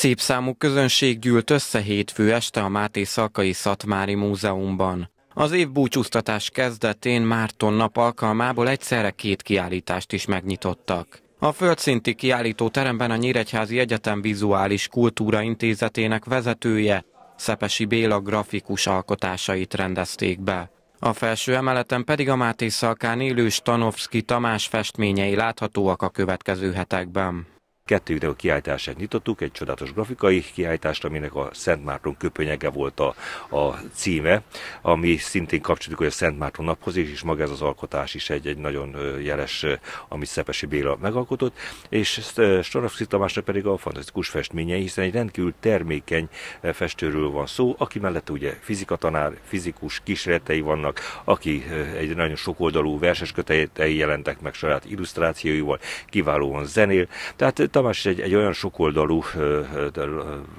Szép számú közönség gyűlt össze hétfő este a Máté Szalkai Szatmári Múzeumban. Az év búcsúztatás kezdetén Márton nap alkalmából egyszerre két kiállítást is megnyitottak. A földszinti kiállító teremben a Nyíregyházi Egyetem Vizuális Kultúra Intézetének vezetője, Szepesi Béla grafikus alkotásait rendezték be. A felső emeleten pedig a Máté Szalkán élő Stanovszki Tamás festményei láthatóak a következő hetekben kettő a kiállítását nyitottuk, egy csodálatos grafikai kiállítást, aminek a Szent Márton köpönyege volt a, a címe, ami szintén kapcsolódik a Szent Márton naphoz, és, és maga ez az alkotás is egy, egy nagyon jeles, amit Szepesi Béla megalkotott, és Starovszki Tamásnak pedig a fantasztikus festményei, hiszen egy rendkívül termékeny festőről van szó, aki mellett ugye fizikatanár, fizikus kísérletei vannak, aki egy nagyon sokoldalú verses kötetei jelentek meg saját illusztrációival, kiválóan zenél, tehát Tamás egy, egy olyan sokoldalú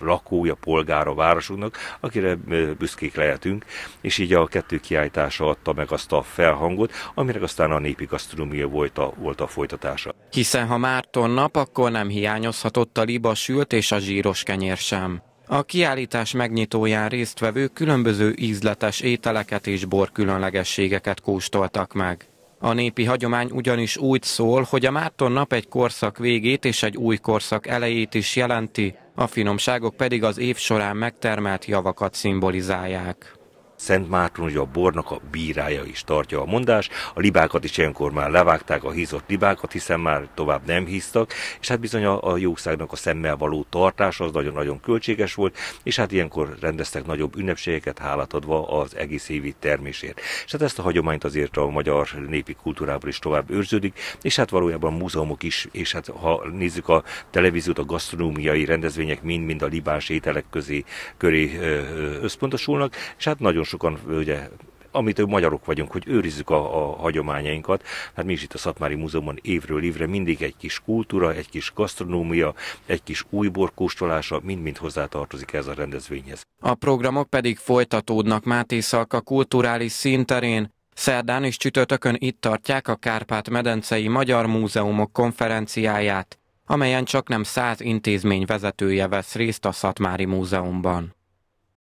lakója, polgára városunknak, akire büszkék lehetünk, és így a kettő kiállítása adta meg azt a felhangot, amire aztán a népi gasztronómia volt a, volt a folytatása. Hiszen ha Márton nap, akkor nem hiányozhatott a liba sült és a zsíros kenyér sem. A kiállítás megnyitóján résztvevők különböző ízletes ételeket és bor különlegességeket kóstoltak meg. A népi hagyomány ugyanis úgy szól, hogy a Márton nap egy korszak végét és egy új korszak elejét is jelenti, a finomságok pedig az év során megtermelt javakat szimbolizálják. Szent Márton hogy a bornak a bírája is tartja a mondás. A libákat is ilyenkor már levágták, a hízott libákat, hiszen már tovább nem híztak, és hát bizony a, a jószágnak a szemmel való tartás az nagyon-nagyon költséges volt, és hát ilyenkor rendeztek nagyobb ünnepségeket, hálát adva az egész évi termésért. És hát ezt a hagyományt azért a magyar népi kultúrából is tovább őrződik, és hát valójában a múzeumok is, és hát ha nézzük a televíziót, a gasztronómiai rendezvények mind-mind a libás ételek közé köré összpontosulnak, és hát nagyon sokan ugye amitől magyarok vagyunk, hogy őrizzük a, a hagyományainkat. Hát mi is itt a Szatmári Múzeumban évről évre mindig egy kis kultúra, egy kis gasztronómia, egy kis újbor kóstolása, mind-mind hozzátartozik ez a rendezvényhez. A programok pedig folytatódnak Máté Szalka kulturális színterén. Szerdán és csütörtökön itt tartják a Kárpát-medencei Magyar Múzeumok konferenciáját, amelyen csak nem száz intézmény vezetője vesz részt a Szatmári Múzeumban.